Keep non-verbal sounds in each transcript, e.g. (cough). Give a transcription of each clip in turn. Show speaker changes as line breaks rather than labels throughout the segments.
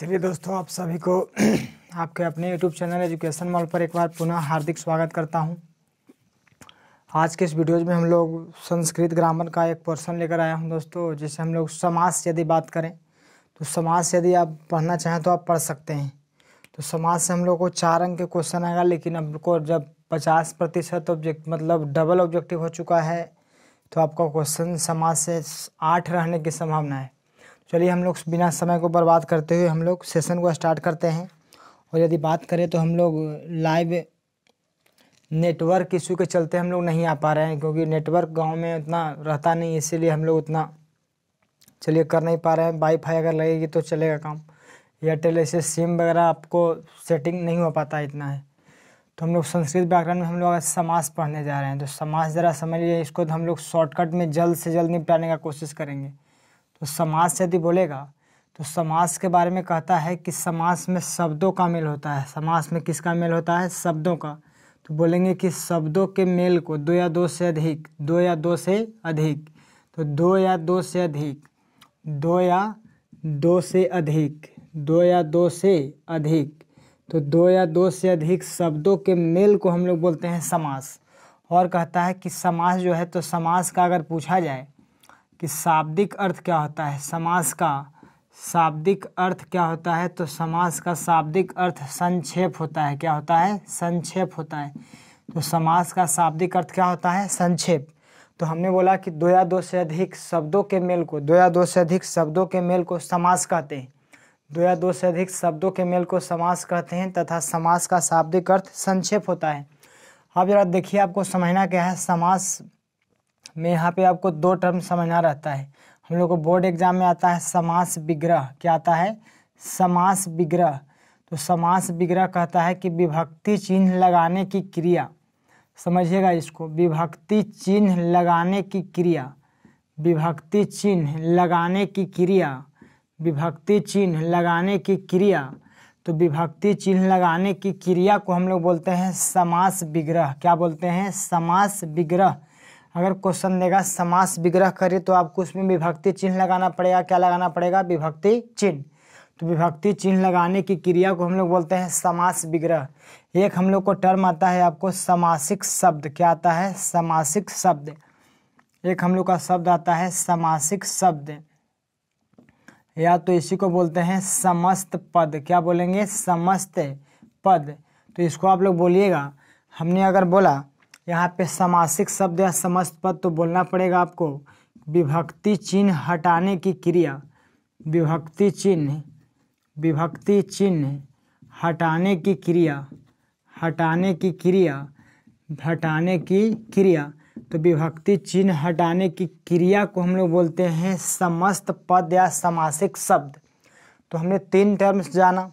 चलिए दोस्तों आप सभी को (clears throat) आपके अपने YouTube चैनल एजुकेशन मॉल पर एक बार पुनः हार्दिक स्वागत करता हूं। आज के इस वीडियोज में हम लोग संस्कृत ग्रामर का एक पोर्सन लेकर आया हूं दोस्तों जिसे हम लोग समाज से यदि बात करें तो समाज से यदि आप पढ़ना चाहें तो आप पढ़ सकते हैं तो समाज से हम लोग को चार अंक के क्वेश्चन आएगा लेकिन हमको जब पचास प्रतिशत ऑब्जेक्ट मतलब डबल ऑब्जेक्टिव हो चुका है तो आपका क्वेश्चन समाज से आठ रहने की संभावना है चलिए हम लोग बिना समय को बर्बाद करते हुए हम लोग सेशन को स्टार्ट करते हैं और यदि बात करें तो हम लोग लाइव नेटवर्क इशू के चलते हम लोग नहीं आ पा रहे हैं क्योंकि नेटवर्क गांव में उतना रहता नहीं इसीलिए हम लोग उतना चलिए कर नहीं पा रहे हैं वाईफाई अगर लगेगी तो चलेगा काम एयरटेल ऐसे सिम वगैरह आपको सेटिंग नहीं हो पाता इतना है तो हम लोग संस्कृत व्याकरण में हम लोग समास पढ़ने जा रहे हैं तो समास ज़रा समझ लीजिए इसको तो हम लोग शॉर्टकट में जल्द से जल्द निपटाने का कोशिश करेंगे तो समास यदि बोलेगा तो समास के बारे में कहता है कि समास में शब्दों का मेल होता है समास में किसका मेल होता है शब्दों का तो बोलेंगे कि शब्दों के मेल को दो या दो से अधिक दो या दो से अधिक तो दो या दो से अधिक दो या दो से अधिक दो या दो से अधिक तो दो या दो से अधिक शब्दों के मेल को हम लोग बोलते हैं समास और कहता है कि समास जो है तो समास का अगर पूछा जाए कि शाब्दिक अर्थ क्या होता है समास का शाब्दिक अर्थ क्या होता है तो समास का शाब्दिक अर्थ संक्षेप होता है क्या होता है संक्षेप होता है तो समास का शाब्दिक अर्थ क्या होता है संक्षेप तो हमने बोला कि दो या दो से अधिक शब्दों के मेल को दो या दो से अधिक शब्दों के मेल को समास कहते हैं दो या दो से अधिक शब्दों के मेल को समास कहते हैं तथा समास का शाब्दिक अर्थ संक्षेप होता है अब जरा देखिए आपको समझना क्या है समास में यहाँ पे आपको दो टर्म समझना रहता है हम लोग को बोर्ड एग्जाम में आता है समास विग्रह क्या आता है समास विग्रह तो समास विग्रह कहता है कि विभक्ति चिन्ह लगाने की क्रिया समझिएगा इसको विभक्ति चिन्ह लगाने की क्रिया विभक्ति चिन्ह लगाने की क्रिया विभक्ति चिन्ह लगाने की क्रिया तो विभक्ति चिन्ह लगाने की क्रिया को हम लोग बोलते हैं समास विग्रह क्या बोलते हैं समास विग्रह अगर क्वेश्चन देगा समास विग्रह करे तो आपको उसमें विभक्ति चिन्ह लगाना पड़ेगा क्या लगाना पड़ेगा विभक्ति चिन्ह तो विभक्ति चिन्ह लगाने की क्रिया को हम लोग बोलते हैं समास विग्रह एक हम लोग को टर्म आता है आपको समासिक शब्द क्या आता है समासिक शब्द एक हम लोग का शब्द आता है समासिक शब्द या तो इसी को बोलते हैं समस्त पद क्या बोलेंगे समस्त पद तो इसको आप लोग बोलिएगा हमने अगर बोला यहाँ पे समासिक शब्द या समस्त पद तो बोलना पड़ेगा आपको विभक्ति चिन्ह हटाने की क्रिया विभक्ति चिन्ह विभक्ति चिन्ह हटाने की क्रिया हटाने की क्रिया हटाने की क्रिया तो विभक्ति चिन्ह हटाने की क्रिया को हम लोग बोलते हैं समस्त पद या समासिक शब्द तो हमने तीन टर्म्स जाना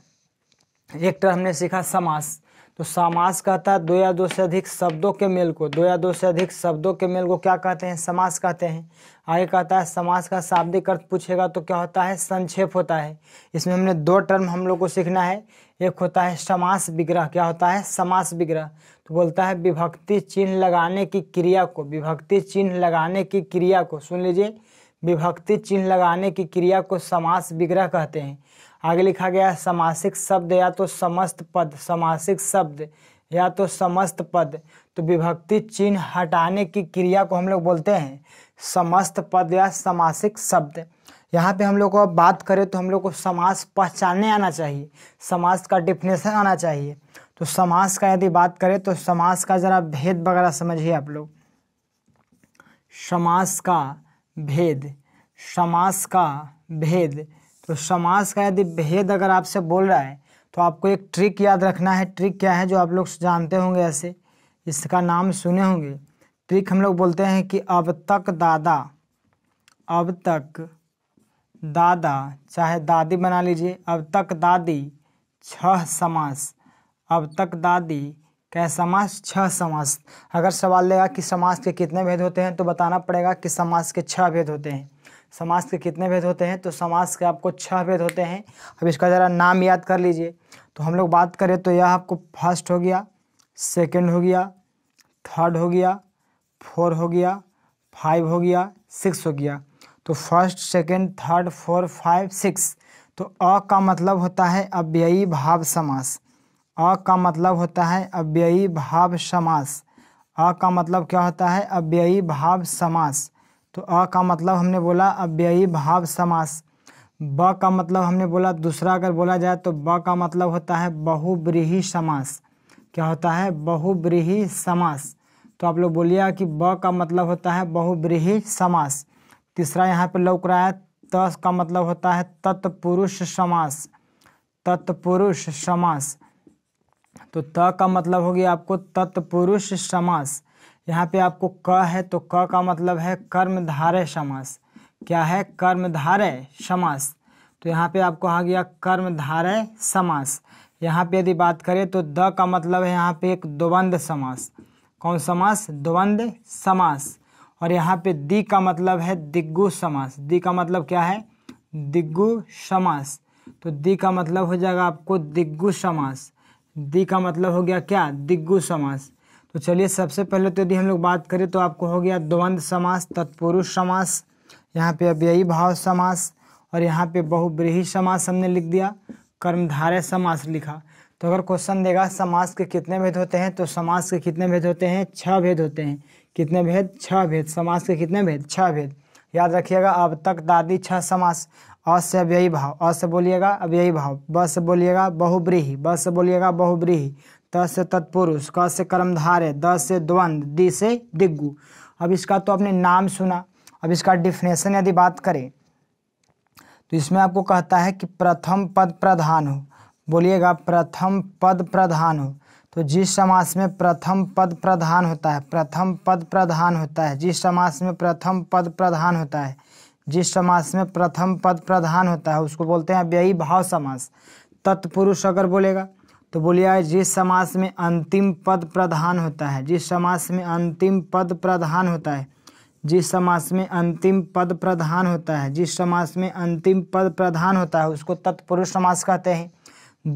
एक टर्म हमने सीखा समास तो समास कहता है दो या दो से अधिक शब्दों के मेल को दो या दो से अधिक शब्दों के मेल को क्या कहते हैं समास कहते हैं आगे कहता है समास का शाब्दिक अर्थ पूछेगा तो क्या होता है संक्षेप होता है इसमें हमने दो टर्म हम लोग को सीखना है एक होता है समास विग्रह क्या होता है समास विग्रह तो बोलता है विभक्ति चिन्ह लगाने की क्रिया को विभक्ति चिन्ह लगाने की क्रिया को सुन लीजिए विभक्ति चिन्ह लगाने की क्रिया को समास विग्रह कहते हैं आगे लिखा गया समासिक शब्द या तो समस्त पद समासिक शब्द या तो समस्त पद तो विभक्ति चिन्ह हटाने की क्रिया को हम लोग बोलते हैं समस्त पद या समासिक शब्द यहाँ पे हम लोग को बात करें तो हम लोग को समास पहचानने आना चाहिए समास का डिफिनेशन आना चाहिए तो समास का यदि बात करें तो समास का ज़रा भेद वगैरह समझिए आप लोग समास का भेद समास का भेद तो समास का यदि भेद अगर आपसे बोल रहा है तो आपको एक ट्रिक याद रखना है ट्रिक क्या है जो आप लोग जानते होंगे ऐसे इसका नाम सुने होंगे ट्रिक हम लोग बोलते हैं कि अब तक दादा अब तक दादा चाहे दादी बना लीजिए अब तक दादी छह समास अब तक दादी क्या समास छह समास अगर सवाल लेगा कि समास के कितने भेद होते हैं तो बताना पड़ेगा कि समास के छह भेद होते हैं समास के कितने भेद होते हैं तो समास के आपको छह भेद होते हैं अब इसका ज़रा नाम याद कर लीजिए तो हम लोग बात करें तो यह आपको फर्स्ट हो गया सेकेंड हो गया थर्ड हो गया फोर हो गया फाइव हो गया सिक्स हो गया तो first second third four five six तो अ का मतलब होता है अव्ययी भाव समास अ का मतलब होता है अव्ययी भाव समास अ का मतलब क्या होता है अव्ययी भाव समास तो अ का मतलब हमने बोला अव्ययी भाव समास ब का मतलब हमने बोला दूसरा अगर बोला जाए तो ब का मतलब होता है बहुब्रीही समास क्या होता है बहुब्रीही समास तो आप लोग बोलिएगा कि ब का मतलब होता है बहुब्रीही समास तीसरा यहाँ पर लौक रहा है त का मतलब होता है तत्पुरुष समास तत्पुरुष समास तो त का मतलब हो गया आपको तत्पुरुष समास यहाँ पे आपको क है तो क का मतलब है कर्मधारय समास क्या है कर्मधारय समास तो यहाँ पे आपको आ गया कर्मधारय समास यहाँ पे यदि बात करें तो द का मतलब है यहाँ पे एक द्वंद समास कौन समास द्वंद समास और यहाँ पे दी का मतलब है दिग्गु समास दी का मतलब क्या है दिग्गु समास तो दी का मतलब हो जाएगा आपको दिग्गु समास दि का मतलब हो गया क्या दिग्गु समास तो चलिए सबसे पहले तो यदि हम लोग बात करें तो आपको हो गया द्वंद्व समास तत्पुरुष समास यहाँ पे अव्ययी भाव समास और यहाँ पे बहुब्रीही समास हमने लिख दिया कर्मधारय समास लिखा तो अगर क्वेश्चन देगा समास के कितने भेद होते हैं तो समास के कितने भेद होते हैं छः भेद होते हैं कितने भेद छः भेद समास के कितने भेद छः भेद याद रखिएगा अब तक दादी छः समास अस अव्ययी भाव अस बोलिएगा अव्ययी भाव ब से बोलिएगा बहुब्रीही ब से बोलिएगा बहुब्रीही त से तत्पुरुष क से कर्मधारय द से द्वंद दि से दिग्गु अब इसका तो आपने नाम सुना अब इसका डिफिनेशन यदि बात करें तो इसमें आपको कहता है कि प्रथम पद प्रधान हो बोलिएगा प्रथम पद प्रधान हो तो जिस समास में प्रथम पद प्रधान होता है प्रथम पद प्रधान होता है जिस समास में प्रथम पद प्रधान होता है जिस समास में प्रथम पद प्रधान होता है उसको बोलते हैं अव्ययी भाव समास तत्पुरुष अगर बोलेगा तो बोलिएगा जिस समास में अंतिम पद प्रधान होता है जिस समास में अंतिम पद प्रधान होता है जिस समास में अंतिम पद प्रधान होता है जिस समास में अंतिम पद प्रधान होता है उसको तत्पुरुष समास कहते हैं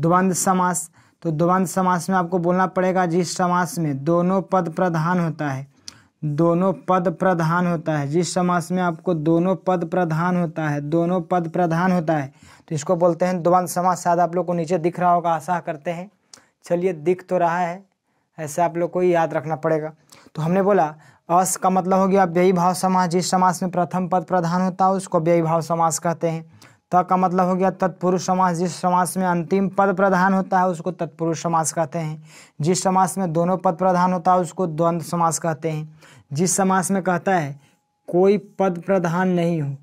द्वंद्व समास तो द्वंद्व समास में आपको बोलना पड़ेगा जिस समास में दोनों पद प्रधान होता है दोनों पद प्रधान होता है जिस समास में आपको दोनों पद प्रधान होता है दोनों पद प्रधान होता है तो इसको बोलते हैं द्वंद समास शायद आप लोग को नीचे दिख रहा होगा आशा करते हैं चलिए दिख तो रहा है ऐसे आप लोग को ही याद रखना पड़ेगा तो हमने बोला अस का मतलब हो गया व्ययी भाव समास जिस समास में प्रथम पद प्रधान होता है उसको व्ययी भाव समास कहते हैं त का मतलब हो गया तत्पुरुष समास जिस समास में अंतिम पद प्रधान होता है उसको तत्पुरुष समास कहते हैं जिस समास में दोनों पद प्रधान होता है उसको द्वंद्व समास कहते हैं जिस समास में कहता है कोई पद प्रधान नहीं हो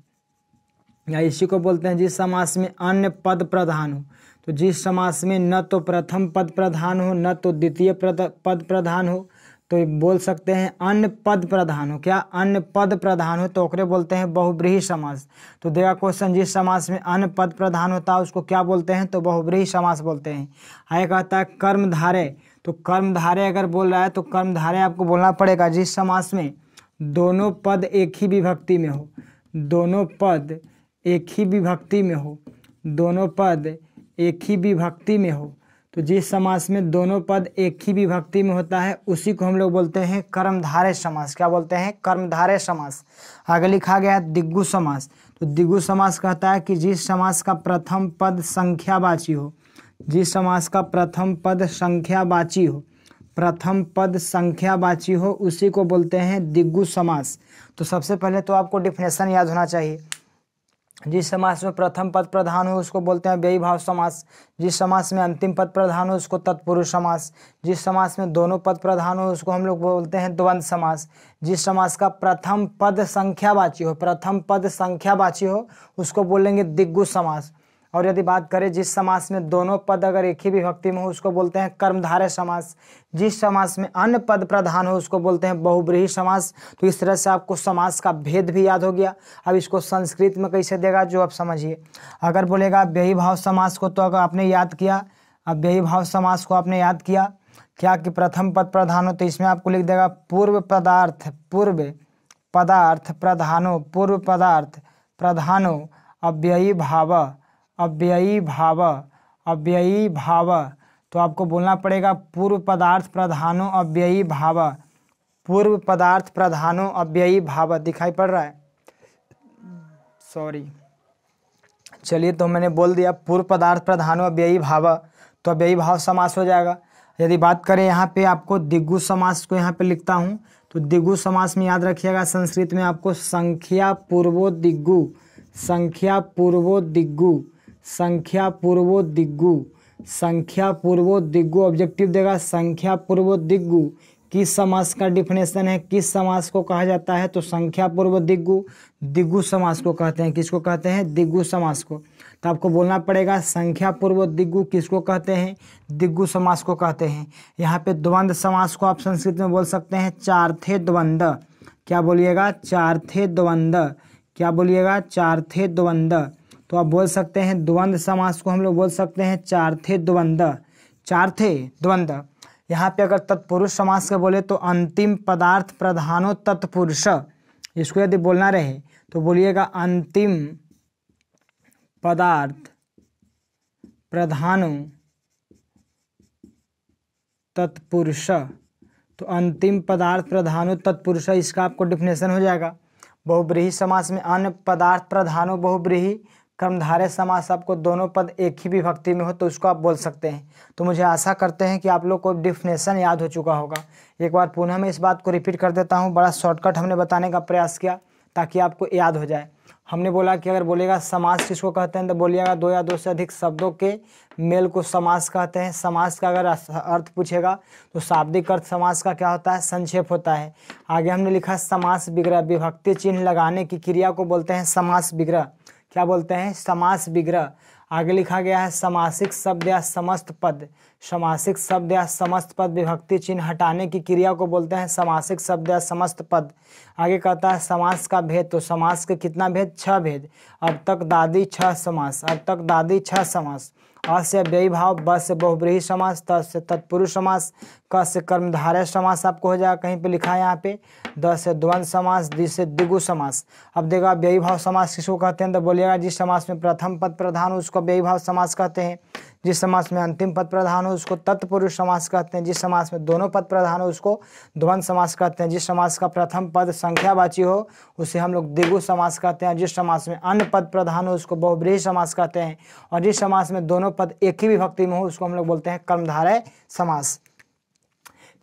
या इसी को बोलते हैं जिस समास में अन्य पद प्रधान हो तो जिस समास में न तो प्रथम पद प्रधान हो न तो द्वितीय पद प्रधान हो तो बोल सकते हैं अन्य पद प्रधान हो क्या अन्य पद प्रधान हो तो ओकरे बोलते हैं बहुब्रीही समास तो देगा क्वेश्चन जिस समास में अन्य पद प्रधान होता है उसको क्या बोलते हैं तो बहुब्रीही समास बोलते हैं आए कहता है कर्म धारे तो कर्मधारे अगर बोल रहा है तो कर्मधारे आपको बोलना पड़ेगा जिस समास में दोनों पद एक ही विभक्ति में हो दोनों पद एक ही विभक्ति में हो दोनों पद एक ही विभक्ति में हो तो जिस समास में दोनों पद एक ही विभक्ति में होता है उसी को हम लोग बोलते हैं कर्मधारय समास क्या बोलते हैं कर्मधारय समास आगे लिखा गया है दिग्गु समास तो दिग्गु समास कहता है कि जिस समास का प्रथम पद संख्यावाची हो जिस समास का प्रथम पद संख्यावाची हो प्रथम पद संख्यावाची हो उसी को बोलते हैं दिग्गु समास तो सबसे पहले तो आपको डिफिनेशन याद होना चाहिए जिस समास में प्रथम पद प्रधान हो उसको बोलते हैं व्यय भाव समास जिस समास में अंतिम पद प्रधान हो उसको तत्पुरुष समास जिस समास में दोनों पद प्रधान हो उसको हम लोग बोलते हैं द्वंद समास जिस समास का प्रथम पद संख्यावाची हो प्रथम पद संख्यावाची हो उसको बोलेंगे दिग्गु समास और यदि बात करें जिस समास में दोनों पद अगर एक ही विभक्ति में हो उसको बोलते हैं कर्मधारय समास जिस समास में अन्य पद प्रधान हो उसको बोलते हैं बहुब्रीही समास तो इस तरह से आपको समास का भेद भी याद हो गया अब इसको संस्कृत में कैसे देगा जो आप समझिए अगर बोलेगा व्ययी भाव समास को तो अगर आपने याद किया अब व्ययी भाव समास को आपने याद किया क्या कि प्रथम पद प्रधान हो तो इसमें आपको लिख देगा पूर्व पदार्थ पूर्व पदार्थ प्रधानो पूर्व पदार्थ प्रधानो अव्ययी भाव अव्ययी भाव अव्ययी भाव तो आपको बोलना पड़ेगा पूर्व पदार्थ प्रधानो अव्ययी भाव पूर्व पदार्थ प्रधानो अव्ययी भाव दिखाई पड़ रहा है सॉरी चलिए तो मैंने बोल दिया पूर्व पदार्थ प्रधानो अव्ययी भाव तो अव्ययी भाव समास हो जाएगा यदि बात करें यहाँ पे आपको दिग्गु समास को यहाँ पे लिखता हूँ तो दिग्गु समास में याद रखिएगा संस्कृत में आपको संख्या पूर्वो दिग्गु संख्या पूर्वो दिग्गु संख्या पूर्वो दिग्गु संख्या पूर्वो दिग्गु ऑब्जेक्टिव देगा संख्या पूर्वो दिग्गु किस समास का डिफिनेशन है किस समास को कहा जाता है तो संख्या पूर्व दिग्गु दिग्गु समास को कहते हैं किसको कहते हैं दिग्गु समास को तो आपको बोलना पड़ेगा संख्या पूर्व दिग्गु किसको कहते हैं दिग्गु समास को कहते हैं यहाँ पे द्वंद्व समास को आप संस्कृत में बोल सकते हैं चारथे द्वंद्व क्या बोलिएगा चारथे द्वंद्व क्या बोलिएगा चारथे द्वंद्व तो आप बोल सकते हैं द्वंद समास को हम लोग बोल सकते हैं चारथे द्वंद चारथे द्वंद यहाँ पे अगर तत्पुरुष समास का बोले तो अंतिम पदार्थ प्रधानो तत्पुरुष इसको यदि बोलना रहे तो बोलिएगा अंतिम पदार्थ प्रधानो तत्पुरुष तो अंतिम पदार्थ प्रधानो तत्पुरुष इसका आपको डिफिनेशन हो जाएगा बहुब्रीही समास में अन्य पदार्थ प्रधानो बहुब्रीही कर्मधारय समास आपको दोनों पद एक ही विभक्ति में हो तो उसको आप बोल सकते हैं तो मुझे आशा करते हैं कि आप लोग को डिफिनेशन याद हो चुका होगा एक बार पुनः मैं इस बात को रिपीट कर देता हूँ बड़ा शॉर्टकट हमने बताने का प्रयास किया ताकि आपको याद हो जाए हमने बोला कि अगर बोलेगा समास किसको कहते हैं तो बोलिएगा दो या दो से अधिक शब्दों के मेल को समास कहते हैं समास का अगर अर्थ पूछेगा तो शाब्दिक अर्थ समास का क्या होता है संक्षेप होता है आगे हमने लिखा समास विग्रह विभक्ति चिन्ह लगाने की क्रिया को बोलते हैं समास विग्रह क्या बोलते हैं समास विग्रह आगे लिखा गया है समासिक शब्द या समस्त पद समासिक शब्द या समस्त पद विभक्ति चिन्ह हटाने की क्रिया को बोलते हैं समासिक शब्द या समस्त पद आगे कहता है समास का भेद तो समास के कितना भेद छह भेद अब तक दादी छह समास अब तक दादी छह समास अस्य व्ययी भाव ब से बहुब्रीही समास त से तत्पुरुष समास क से कर्मधारय समास आपको हो जाएगा कहीं पे लिखा है यहाँ पे द से द्वंद समास दि से दिगु समास अब देखा व्यय भाव समास किसको कहते हैं तो बोलिएगा जिस समास में प्रथम पद प्रधान उसको व्यय भाव समास कहते हैं जिस समास में अंतिम पद प्रधान हो उसको तत्पुरुष समास कहते हैं जिस समास में दोनों पद प्रधान हो उसको द्वंद समास कहते हैं जिस समास का प्रथम पद संख्यावाची हो उसे हम लोग दिगु समास कहते हैं जिस समास में अन्य पद प्रधान हो उसको बहुब्रीही समास कहते हैं और जिस समास में दोनों पद एक ही विभक्ति में हो उसको हम लोग बोलते हैं कर्मधारय समास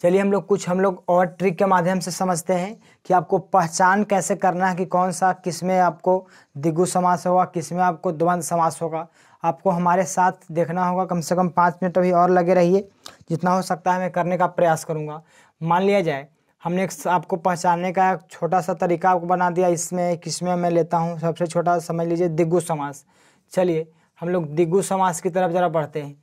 चलिए हम लोग कुछ हम लोग और ट्रिक के माध्यम से समझते हैं कि आपको पहचान कैसे करना है कि कौन सा किसमें आपको दिगु समास होगा किसमें आपको द्वंद समास होगा आपको हमारे साथ देखना होगा कम से कम पाँच मिनट अभी और लगे रहिए जितना हो सकता है मैं करने का प्रयास करूँगा मान लिया जाए हमने आपको पहचानने का छोटा सा तरीका आपको बना दिया इसमें किसमें मैं लेता हूँ सबसे छोटा समझ लीजिए दिग्गु समास चलिए हम लोग दिग्गु समास की तरफ ज़रा बढ़ते हैं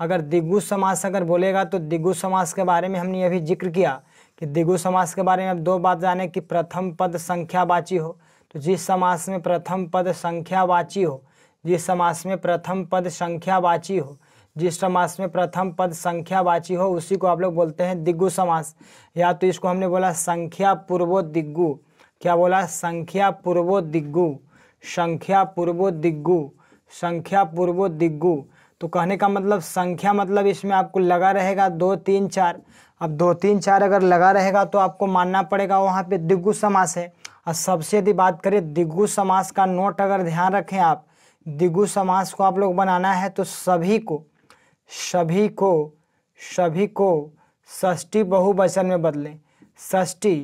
अगर दिग्गु समास अगर बोलेगा तो दिग्गु समास के बारे में हमने अभी जिक्र किया कि दिग्गु समास के बारे में अब दो बात जाने कि प्रथम पद संख्यावाची हो तो जिस समास में प्रथम पद संख्यावाची हो जिस समास में प्रथम पद संख्यावाची हो जिस समास में प्रथम पद संख्यावाची हो उसी को आप लोग बोलते हैं दिग्गु समास या तो इसको हमने बोला संख्या पूर्वो दिग्गु क्या बोला संख्या पूर्वो दिग्गु संख्या पूर्वो दिग्गु संख्या पूर्वो दिग्गु तो कहने का मतलब संख्या मतलब इसमें आपको लगा रहेगा दो तीन चार अब दो तीन चार अगर लगा रहेगा तो आपको मानना पड़ेगा वहाँ पे दिग्गु समास है और सबसे यदि बात करें दिग्गु समास का नोट अगर ध्यान रखें आप दिगु समास को आप लोग बनाना है तो सभी को सभी को सभी को षष्ठी बहुवचन में बदलें ष्ठी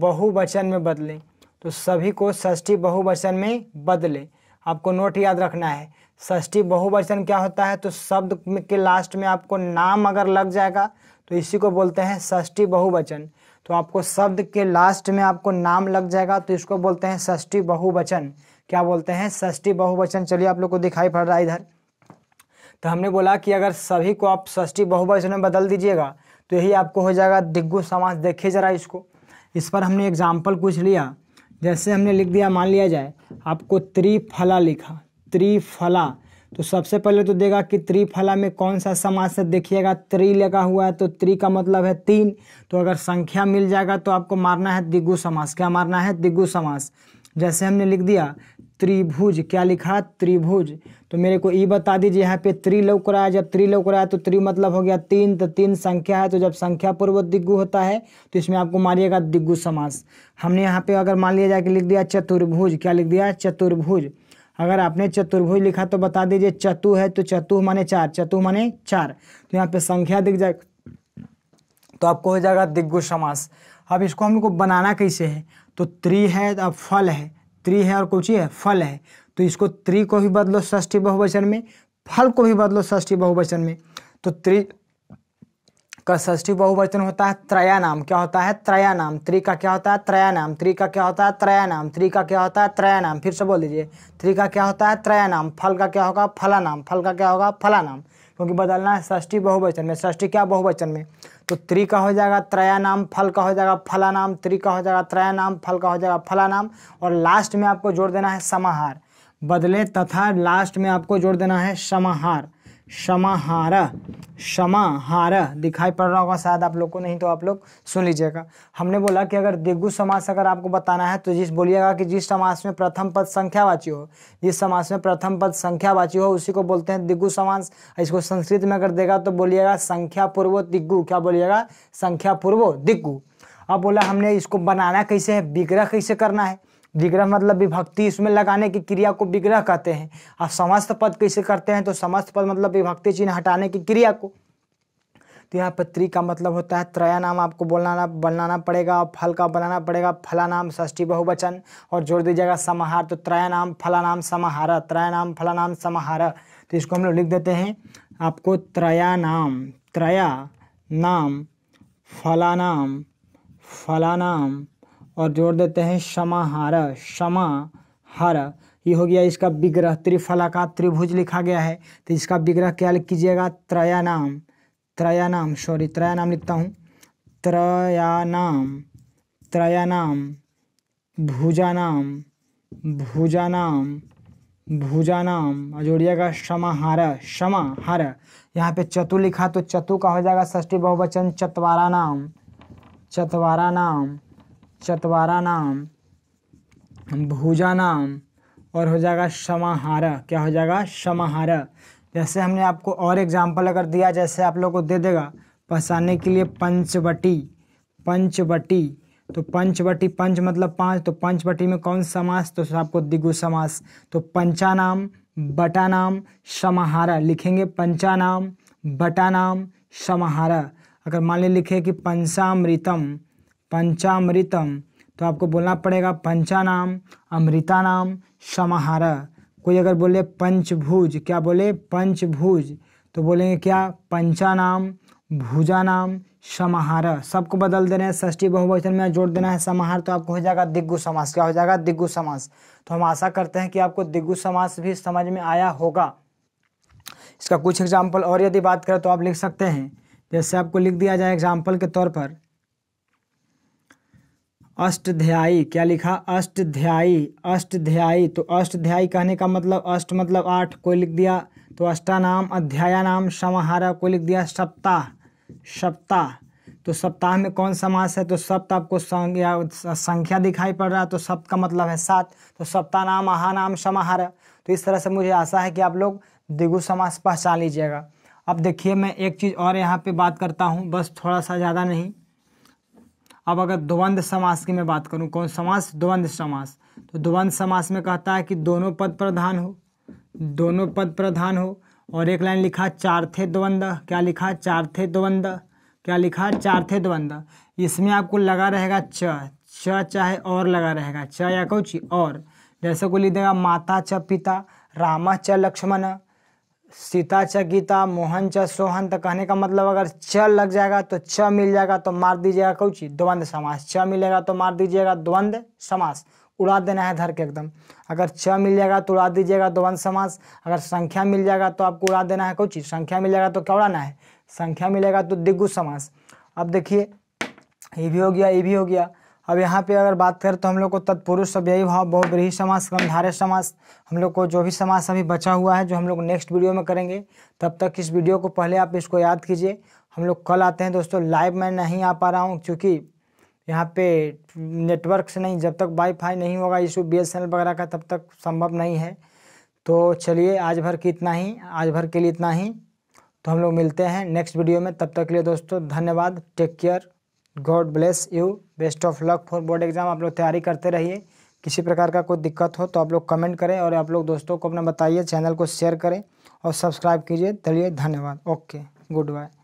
बहुवचन में बदलें तो सभी को षष्ठी बहुवचन में बदलें आपको नोट याद रखना है षष्ठी बहुवचन क्या होता है तो शब्द के लास्ट में आपको नाम अगर लग जाएगा तो इसी को बोलते हैं षष्ठी बहुवचन तो आपको शब्द के लास्ट में आपको नाम लग जाएगा तो इसको बोलते हैं ष्ठी बहुवचन क्या बोलते हैं षष्टी बहुवचन चलिए आप लोग को दिखाई पड़ रहा है इधर तो हमने बोला कि अगर सभी को आप षष्टी बहुवचन में बदल दीजिएगा तो यही आपको हो जाएगा दिग्गु समास देखिए जरा इसको इस पर हमने एग्जाम्पल कुछ लिया जैसे हमने लिख दिया मान लिया जाए आपको त्रिफला लिखा त्रिफला तो सबसे पहले तो देगा कि त्रिफला में कौन सा समास है देखिएगा त्रि लगा हुआ है तो त्रि का मतलब है तीन तो अगर संख्या मिल जाएगा तो आपको मारना है दिग्गु समास क्या मारना है दिग्गु समास जैसे हमने लिख दिया त्रिभुज क्या लिखा त्रिभुज तो मेरे को ये बता दीजिए यहाँ पे त्रिलोक रहा है जब त्रिलोक रहा है तो त्रि मतलब हो गया तीन तो तीन संख्या है तो जब संख्या पूर्व दिग्गु होता है तो इसमें आपको मारिएगा दिग्गु समास हमने यहाँ पे अगर मान लिया जाए कि लिख दिया चतुर्भुज क्या लिख दिया चतुर्भुज अगर आपने चतुर्भुज लिखा तो बता दीजिए चतु है तो चतु माने चार चतु माने चार तो यहाँ पे संख्या दिख जाए तो आपको हो जाएगा दिग्गु समास अब इसको हमको बनाना कैसे है तो त्रि है अब फल है स्त्री है और कौन कुछ है फल है तो इसको त्री को भी बदलो ष्ठी बहुवचन में फल को भी बदलो ष्ठी बहुवचन में तो त्रि का ष्ठी बहुवचन होता है त्रया नाम क्या होता है त्रया नाम त्री का क्या होता है त्रया नाम त्री का क्या होता है त्रया नाम त्री का क्या होता है त्रया नाम फिर से बोल दीजिए त्री का क्या होता है त्रया नाम फल का क्या होगा फला नाम फल का क्या होगा फला नाम क्योंकि बदलना है ष्ठी बहुवचन में ष्ठी क्या बहुवचन में तो त्रि का हो जाएगा त्रया नाम फल का हो जाएगा फला नाम त्रि का हो जाएगा त्रया नाम फल का हो जाएगा फला नाम और लास्ट में आपको जोड़ देना है समाहार बदले तथा लास्ट में आपको जोड़ देना है समाहार समाहारा समाहारा दिखाई पड़ रहा होगा शायद आप लोग को नहीं तो आप लोग सुन लीजिएगा हमने बोला कि अगर दिग्गु समास अगर आपको बताना है तो जिस बोलिएगा कि जिस समास में प्रथम पद संख्यावाची हो जिस समास में प्रथम पद संख्यावाची हो उसी को बोलते हैं दिग्गु समास इसको संस्कृत में अगर देगा तो बोलिएगा संख्या पूर्वो दिग्गु क्या बोलिएगा संख्या पूर्वो दिग्गु अब बोला हमने इसको बनाना कैसे है विग्रह कैसे करना है विग्रह मतलब विभक्ति इसमें लगाने की क्रिया को विग्रह कहते हैं और समस्त पद कैसे करते हैं तो समस्त पद मतलब विभक्ति चिन्ह हटाने की क्रिया को तो यहाँ पर त्रि का मतलब होता है त्रया नाम आपको बोलाना बनाना पड़ेगा और फल का बनाना पड़ेगा फला नाम षष्ठी बहुवचन और जोड़ दीजिएगा समाहार तो त्रया नाम फला नाम समाहार त्रया नाम फला नाम समाहार तो इसको हम लोग लिख देते हैं आपको त्रया नाम त्रया नाम फला नाम फला नाम और जोड़ देते हैं क्षमा हार क्षमा हर ये हो गया इसका विग्रह त्रिफला का त्रिभुज लिखा गया है तो इसका विग्रह क्या कीजिएगा त्रयानाम त्रयानाम सॉरी त्रयानाम लिखता हूँ त्रयानाम त्रयानाम भुजानाम भुजानाम भुजानाम और जोड़िएगा समाहार समाहार यहाँ पे चतु लिखा तो चतु का हो जाएगा षष्ठी बहुवचन चतवारा नाम चतवारा नाम चतवारानाम भुजानाम और हो जाएगा समाहार क्या हो जाएगा समाहार जैसे हमने आपको और एग्जाम्पल अगर दिया जैसे आप लोग को दे देगा पसाने के लिए पंचवटी पंचवटी तो पंचवटी पंच मतलब पांच तो पंचवटी में कौन समास तो आपको दिगु समास तो पंचानाम बटानाम समाहारा लिखेंगे पंचानाम बटानाम समाहारा अगर मान ली लिखे कि पंचामृतम पंचामृतम तो आपको बोलना पड़ेगा पंचानाम अमृतानाम समाहार कोई अगर बोले पंचभुज क्या बोले पंचभुज तो बोलेंगे क्या पंचानाम भुजानाम समाहार सबको बदल देना है षष्ठी बहुवचन में जोड़ देना है समाहार तो आपको हो जाएगा दिग्गु समास क्या हो जाएगा दिग्गु समास तो हम आशा करते हैं कि आपको दिग्गु समास भी समझ में आया होगा इसका कुछ एग्जाम्पल और यदि बात करें तो आप लिख सकते हैं जैसे आपको लिख दिया जाए एग्जाम्पल के तौर पर अष्टध्यायी क्या लिखा अष्टध्यायी अष्टध्यायी तो अष्टध्यायी कहने का मतलब अष्ट मतलब आठ कोई लिख दिया तो अष्टानाम अध्याया नाम समाहारा को लिख दिया सप्ताह सप्ताह तो सप्ताह में कौन समास है तो सप्त आपको संज्ञा संख्या दिखाई पड़ रहा है तो सप्त का मतलब है सात तो सप्ताह नाम आहा नाम समाहार तो इस तरह से मुझे आशा है कि आप लोग दिगु समास पहचान लीजिएगा अब देखिए मैं एक चीज़ और यहाँ पे बात करता हूँ बस थोड़ा सा ज़्यादा नहीं अब अगर द्वंद्व समास की मैं बात करूं कौन समास द्वंद्व समास तो द्वंद्व समास में कहता है कि दोनों पद प्रधान हो दोनों पद प्रधान हो और एक लाइन लिखा चारथे द्वंद्व क्या लिखा चारथे द्वंद्व क्या लिखा चारथे द्वंद्व इसमें आपको लगा रहेगा च च चाहे और लगा रहेगा च या कौची और जैसे को लिख देगा माता च पिता रामा च लक्ष्मण सीता च गीता मोहन च सोहन तो कहने का मतलब अगर च लग जाएगा तो च मिल जाएगा तो मार दीजिएगा कौची द्वंद्व समास च मिलेगा तो मार दीजिएगा द्वंद्व समास उड़ा देना है धर के एकदम अगर छ मिल जाएगा तो उड़ा दीजिएगा द्वंद्व समास अगर संख्या मिल जाएगा तो आपको उड़ा देना है कौची संख्या मिल जाएगा तो क्या उड़ाना है संख्या मिलेगा तो दिग्गु समास अब देखिए ये भी हो गया ये भी हो गया अब यहाँ पे अगर बात करें तो हम लोग को तत्पुरुष सव्ययी भाव बहुब्रीही समास गंधारे समास हम लोग को जो भी समास अभी बचा हुआ है जो हम लोग नेक्स्ट वीडियो में करेंगे तब तक इस वीडियो को पहले आप इसको याद कीजिए हम लोग कल आते हैं दोस्तों लाइव में नहीं आ पा रहा हूँ क्योंकि यहाँ पे नेटवर्क से नहीं जब तक वाईफाई नहीं होगा इशू बी एस वगैरह का तब तक संभव नहीं है तो चलिए आज भर की इतना ही आज भर के लिए इतना ही तो हम लोग मिलते हैं नेक्स्ट वीडियो में तब तक के लिए दोस्तों धन्यवाद take care God bless you best of luck for board exam आप लोग तैयारी करते रहिए किसी प्रकार का कोई दिक्कत हो तो आप लोग कमेंट करें और आप लोग दोस्तों को अपना बताइए चैनल को शेयर करें और सब्सक्राइब कीजिए चलिए धन्यवाद ओके गुड बाय